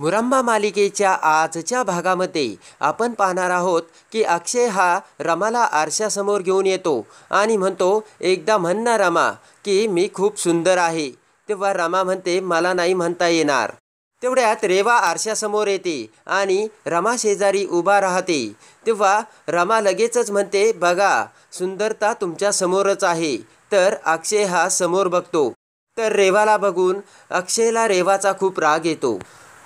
मुरंबा मालिकेच्या आजच्या भागामध्ये आपण पाहणार आहोत की अक्षय हा रमाला आरशासमोर घेऊन येतो आणि म्हणतो एकदा म्हण रमा की मी खूप सुंदर आहे तेव्हा रमा म्हणते मला नाही म्हणता येणार तेवढ्यात रेवा आरशासमोर येते आणि रमा शेजारी उभा राहते तेव्हा रमा लगेचच म्हणते बघा सुंदरता तुमच्या समोरच आहे तर अक्षय हा समोर बघतो तर रेवाला बघून अक्षयला रेवाचा खूप राग येतो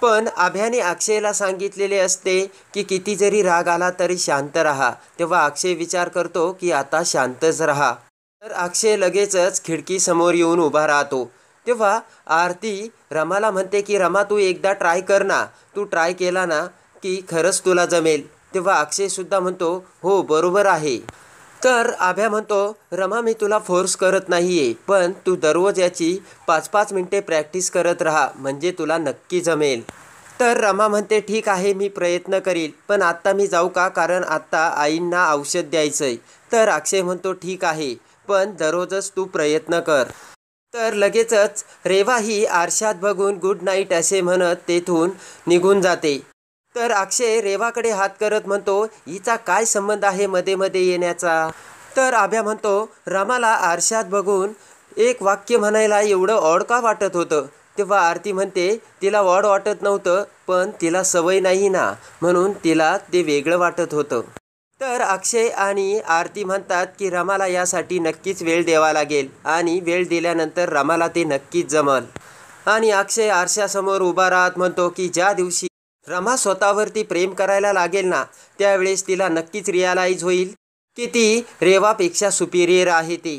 पण अभ्याने अक्षयला सांगितलेले असते की किती जरी राग आला तरी शांत राहा तेव्हा अक्षय विचार करतो की आता शांतच राहा तर अक्षय लगेचच खिडकीसमोर येऊन उभा राहतो तेव्हा आरती रमाला म्हणते की रमा तू एकदा ट्राय कर ना तू ट्राय केला ना की खरंच तुला जमेल तेव्हा अक्षयसुद्धा म्हणतो हो बरोबर आहे तर आभ्या म्हणतो रमा मी तुला फोर्स करत नाही आहे पण तू दररोज याची पाच पाच मिनटे प्रॅक्टिस करत राहा म्हणजे तुला नक्की जमेल तर रमा म्हणते ठीक आहे मी प्रयत्न करील पण आत्ता मी जाऊ का कारण आत्ता आईंना औषध आहे तर अक्षय म्हणतो ठीक आहे पण दररोजच तू प्रयत्न कर तर लगेचच रेवा ही आरशात बघून गुड नाईट असे म्हणत तेथून निघून जाते तर अक्षय रेवाकडे हात करत म्हणतो हिचा काय संबंध आहे मध्ये मध्ये येण्याचा तर आभ्या म्हणतो रामाला आरशात बघून एक वाक्य म्हणायला एवढं ऑड का वाटत होतं तेव्हा आरती म्हणते तिला ऑड वाटत नव्हतं पण तिला सवय नाही ना म्हणून तिला ते वेगळं वाटत होतं तर अक्षय आणि आरती म्हणतात की रमाला यासाठी नक्कीच वेळ द्यावा लागेल आणि वेळ दिल्यानंतर रमाला ते नक्कीच जमल आणि अक्षय आरशासमोर उभा राहत म्हणतो की ज्या दिवशी रमा स्वतःवरती प्रेम करायला लागेल ना त्यावेळेस तिला नक्कीच रिअलाईज होईल की ती रेवापेक्षा सुपिरियर आहे ती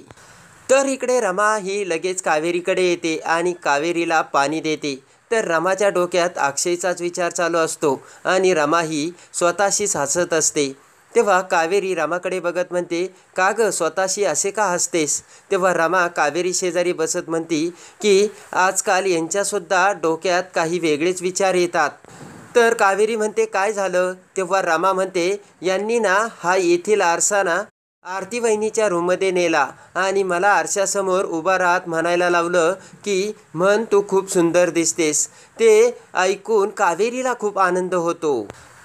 तर इकडे रमा ही लगेच कावेरीकडे येते आणि कावेरीला पाणी देते तर रमाच्या डोक्यात अक्षयचाच विचार चालू असतो आणि रमा ही स्वतःशीच हसत असते तेव्हा कावेरी रमाकडे बघत म्हणते का ग स्वतःशी असे का हसतेस तेव्हा रमा कावेरी शेजारी बसत म्हणते की आजकाल यांच्यासुद्धा डोक्यात काही वेगळेच विचार येतात तर कावेरी म्हणते काय झालं तेव्हा रामा म्हणते यांनी ना हा येथील आरसा ना आरती वहिनीच्या रूममध्ये नेला आणि मला आरशासमोर उभा राहत म्हणायला लावलं की म्हण तू खूप सुंदर दिसतेस ते ऐकून कावेरीला खूप आनंद होतो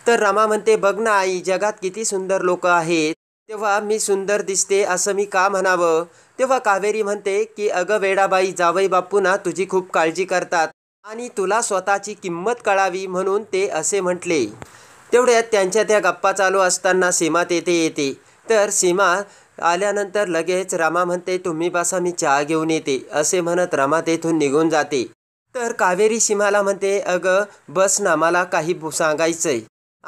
तर रामा म्हणते बघ ना आई जगात किती सुंदर लोक आहेत तेव्हा मी सुंदर दिसते असं मी का म्हणावं तेव्हा कावेरी म्हणते की अगं वेडाबाई जावई ना तुझी खूप काळजी करतात आणि तुला स्वतःची किंमत कळावी म्हणून ते असे म्हटले तेवढ्यात त्यांच्या त्या गप्पा चालू असताना सीमा तेथे येते तर सीमा आल्यानंतर लगेच रामा म्हणते तुम्ही बसा मी चहा घेऊन येते असे म्हणत रामा तेथून निघून जाते तर कावेरी सीमाला म्हणते अगं बस ना मला काही सांगायचंय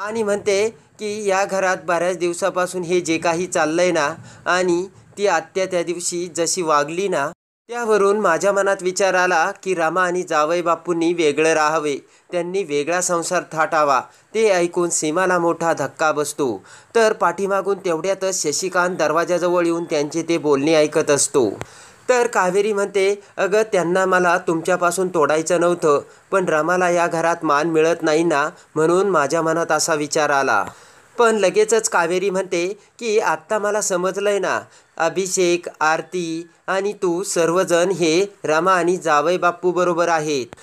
आणि म्हणते की या घरात बऱ्याच दिवसापासून हे जे काही चाललंय ना आणि ती आत्या त्या दिवशी जशी वागली ना त्यावरून माझ्या मनात विचार आला की रामा आणि जावई बापूंनी वेगळं राहावे त्यांनी वेगळा संसार थाटावा ते ऐकून सीमाला मोठा धक्का बसतो तर पाठीमागून तेवढ्यातच शशिकांत दरवाजाजवळ येऊन त्यांचे ते बोलणे ऐकत असतो तर कावेरी म्हणते अगं त्यांना मला तुमच्यापासून तोडायचं नव्हतं पण रामाला या घरात मान मिळत नाही ना म्हणून माझ्या मनात असा विचार आला पण लगेचच कावेरी म्हणते की आत्ता मला समजलंय ना अभिषेक आरती आणि तू सर्वजण हे रामा आणि जावई बरोबर आहेत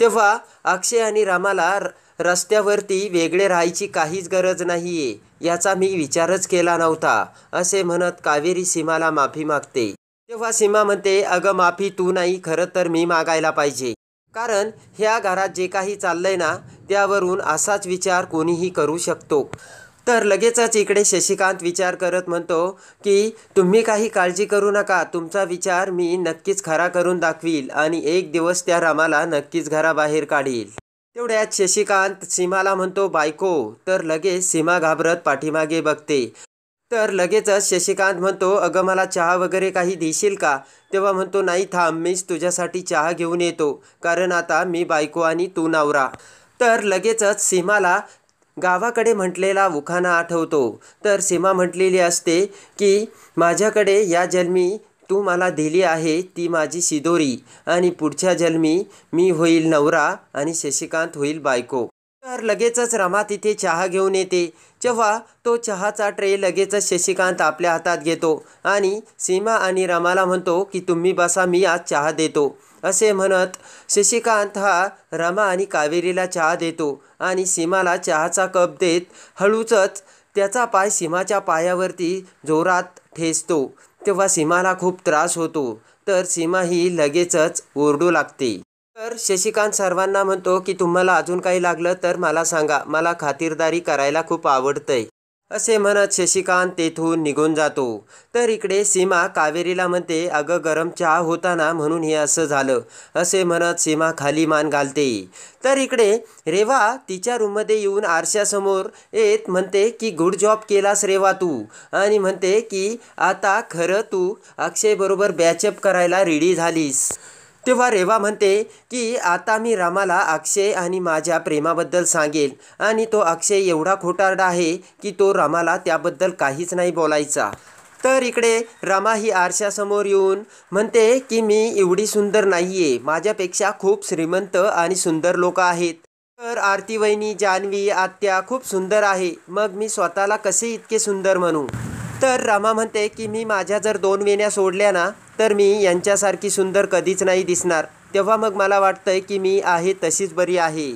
तेव्हा अक्षय आणि रामाला रस्त्यावरती वेगळे राहायची काहीच गरज नाहीये याचा मी विचारच केला नव्हता असे म्हणत कावेरी सीमाला माफी मागते तेव्हा सीमा म्हणते अगं माफी तू नाही खरं तर मी मागायला पाहिजे कारण ह्या घरात जे काही चाललंय ना त्यावरून असाच विचार कोणीही करू शकतो तर लगेचच इकडे शशिकांत विचार करत म्हणतो की तुम्ही काही काळजी करू नका तुमचा विचार मी नक्कीच खरा करून दाखवील आणि एक दिवस त्या रामाला नक्कीच घराबाहेर काढील तेवढ्यात शशिकांत सीमाला म्हणतो बायको तर लगेच सीमा घाबरत पाठीमागे बघते तर लगेचच शशिकांत म्हणतो अगं मला चहा वगैरे काही देशील का तेव्हा म्हणतो नाही थांब मीच तुझ्यासाठी चहा घेऊन येतो कारण आता मी बायको आणि तू नवरा तर लगेचच सीमाला गावाकडे म्हटलेला उखाना आठवतो तर सीमा म्हटलेली असते की माझ्याकडे या जन्मी तू मला दिली आहे ती माझी सिदोरी आणि पुढच्या जन्मी मी होईल नवरा आणि शशिकांत होईल बायको तर लगेचच रमा तिथे चहा घेऊन येते जेव्हा तो चहाचा ट्रे लगेचच शशिकांत आपल्या हातात घेतो आणि सीमा आणि रमाला म्हणतो की तुम्ही बसा मी आज चहा देतो असे म्हणत शशिकांत हा रमा आणि कावेरीला चहा देतो आणि सीमाला चहाचा कप देत हळूचच त्याचा पाय सीमाच्या पायावरती जोरात ठेसतो तेव्हा सीमाला खूप त्रास होतो तर सीमा ही लगेचच ओरडू लागते तर शशिकांत सर्वांना म्हणतो की तुम्हाला अजून काही लागलं तर मला सांगा मला खातिरदारी करायला खूप आवडतंय असे म्हणत शशिकांत तेथून निघून जातो तर इकडे सीमा कावेरीला म्हणते अगं गरम चहा होताना म्हणून हे असं झालं असे म्हणत सीमा खाली मान घालते तर इकडे रेवा तिच्या रूममध्ये येऊन आरशासमोर येत म्हणते की गुड जॉब केलास रेवा तू आणि म्हणते की आता खरं तू अक्षयबरोबर बॅचअप करायला रेडी झालीस तेव्हा रेवा म्हणते की आता मी रामाला अक्षय आणि माझ्या प्रेमाबद्दल सांगेल आणि तो अक्षय एवढा खोटारडा आहे की तो रामाला त्याबद्दल काहीच नाही बोलायचा तर इकडे रमा ही आरशासमोर येऊन म्हणते की मी एवढी सुंदर नाही आहे माझ्यापेक्षा खूप श्रीमंत आणि सुंदर लोक आहेत तर आरती वहिनी जान्हवी आत्या खूप सुंदर आहे मग मी स्वतःला कसे इतके सुंदर म्हणू तर रमा म्हणते की मी माझ्या जर दोन वेण्या सोडल्या ना तर मी यांच्यासारखी सुंदर कधीच नाही दिसणार तेव्हा मग मला वाटतंय की मी आहे तशीच बरी आहे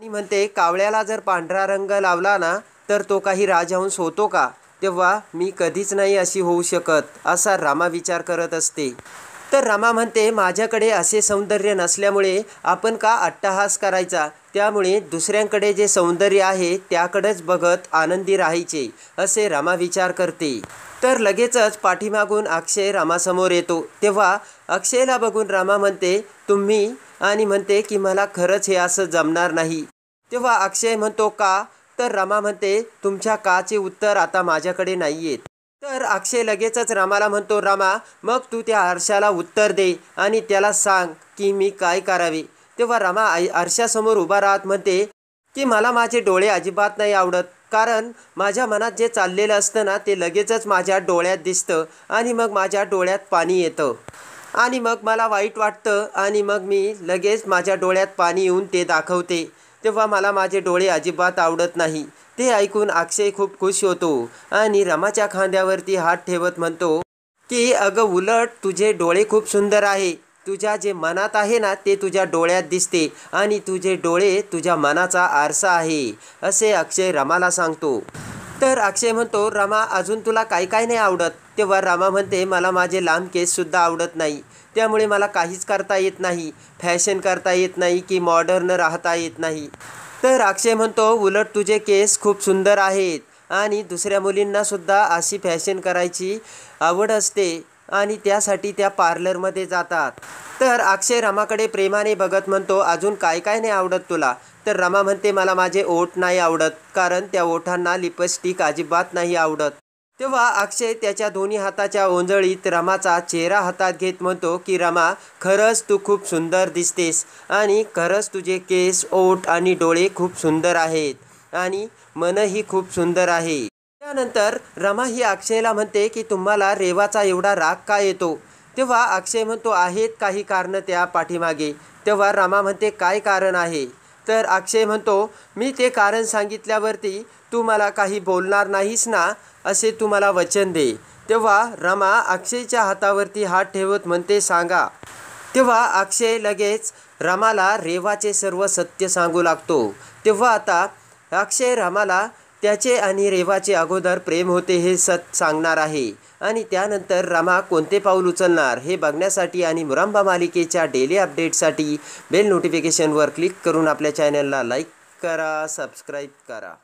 आणि म्हणते कावळ्याला जर पांढरा रंग लावला ना तर तो काही राजाहून सोतो का तेव्हा मी कधीच नाही अशी होऊ शकत असा रामा विचार करत असते तर रमा म्हणते माझ्याकडे असे सौंदर्य नसल्यामुळे आपण का अट्टहास करायचा त्यामुळे दुसऱ्यांकडे जे सौंदर्य आहे त्याकडेच बघत आनंदी राहायचे असे रमा विचार करते तर लगेचच पाठीमागून अक्षय रामासमोर येतो तेव्हा अक्षयला बघून रामा म्हणते तुम्ही आणि म्हणते की मला खरंच हे असं जमणार नाही तेव्हा अक्षय म्हणतो का तर रमा म्हणते तुमच्या काचे उत्तर आता माझ्याकडे नाही आहेत अक्षय लगेचच रामाला म्हणतो रामा मग तू त्या आरशाला उत्तर दे आणि त्याला सांग की मी काय करावे तेव्हा रामा आई आरशासमोर उभा राहत म्हणते की मला माझे डोळे अजिबात नाही आवडत कारण माझ्या मनात जे चाललेलं असतं ना ते लगेचच माझ्या डोळ्यात दिसतं आणि मग माझ्या डोळ्यात पाणी येतं आणि मग मला वाईट वाटतं आणि मग मी लगेच माझ्या डोळ्यात पाणी येऊन ते दाखवते तेव्हा मला माझे डोळे अजिबात आवडत नाही ते ऐकून अक्षय खूप खुश होतो आणि रमाच्या खांद्यावरती हात ठेवत म्हणतो की अगं उलट तुझे डोळे खूप सुंदर आहे तुझ्या जे मनात आहे ना ते तुझ्या डोळ्यात दिसते आणि तुझे डोळे तुझ्या मनाचा आरसा आहे असे अक्षय रमाला सांगतो तर अक्षय म्हणतो रमा अजून तुला काय काय नाही आवडत तेव्हा रमा म्हणते मला माझे लांब केससुद्धा आवडत नाही त्यामुळे मला काहीच करता येत नाही फॅशन करता येत नाही की मॉडर्न राहता येत नाही तर अक्षय म्हणतो उलट तुझे केस खूप सुंदर आहेत आणि दुसऱ्या मुलींनासुद्धा अशी फॅशन करायची आवड असते आणि त्यासाठी त्या पार्लरमध्ये जातात तर अक्षय रमाकडे प्रेमाने बघत म्हणतो अजून काय काय नाही आवडत तुला तर रमा म्हणते मला माझे ओठ नाही आवडत कारण त्या ओठांना लिपस्टिक अजिबात नाही आवडत तेव्हा अक्षय त्याच्या दोन्ही हाताच्या ओंजळीत रमाचा चेहरा हातात घेत म्हणतो की रमा खरंच तू खूप सुंदर दिसतेस आणि खरंच तुझे केस ओठ आणि डोळे खूप सुंदर आहेत आणि मनही खूप सुंदर आहे त्यानंतर रमा ही अक्षयला म्हणते की तुम्हाला रेवाचा एवढा राग का येतो तेव्हा अक्षय म्हणतो आहेत काही कारणं त्या पाठीमागे तेव्हा रमा म्हणते काय कारण आहे तर अक्षय म्हणतो मी ते कारण सांगितल्यावरती तू मला काही बोलणार नाहीस ना असे तुम्हाला वचन दे तेव्हा रमा अक्षयच्या हातावरती हात ठेवत म्हणते सांगा तेव्हा अक्षय लगेच रमाला रेवाचे सर्व सत्य सांगू लागतो तेव्हा आता अक्षय रमाला त्याचे आणि रेवाचे अगोदर प्रेम होते हे सत सांगणार आहे आणि त्यानंतर रमा कोणते पाऊल उचलणार हे बघण्यासाठी आणि मुरांबा मालिकेच्या डेली अपडेटसाठी बेल नोटिफिकेशनवर क्लिक करून आपल्या चॅनलला लाईक करा सबस्क्राईब करा